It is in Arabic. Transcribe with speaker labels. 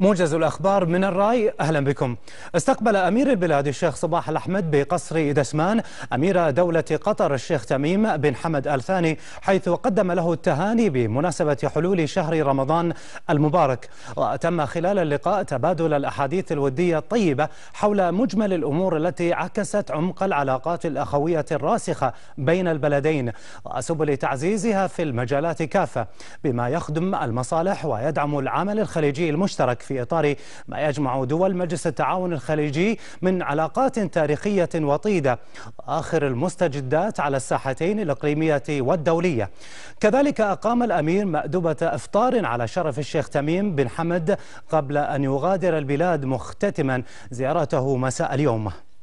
Speaker 1: موجز الأخبار من الرأي أهلا بكم استقبل أمير البلاد الشيخ صباح الأحمد بقصر دسمان أمير دولة قطر الشيخ تميم بن حمد آل ثاني حيث قدم له التهاني بمناسبة حلول شهر رمضان المبارك وتم خلال اللقاء تبادل الأحاديث الودية الطيبة حول مجمل الأمور التي عكست عمق العلاقات الأخوية الراسخة بين البلدين وسبل تعزيزها في المجالات كافة بما يخدم المصالح ويدعم العمل الخليجي المشترك في إطار ما يجمع دول مجلس التعاون الخليجي من علاقات تاريخية وطيدة آخر المستجدات على الساحتين الإقليمية والدولية كذلك أقام الأمير مأدبة إفطار على شرف الشيخ تميم بن حمد قبل أن يغادر البلاد مختتما زيارته مساء اليوم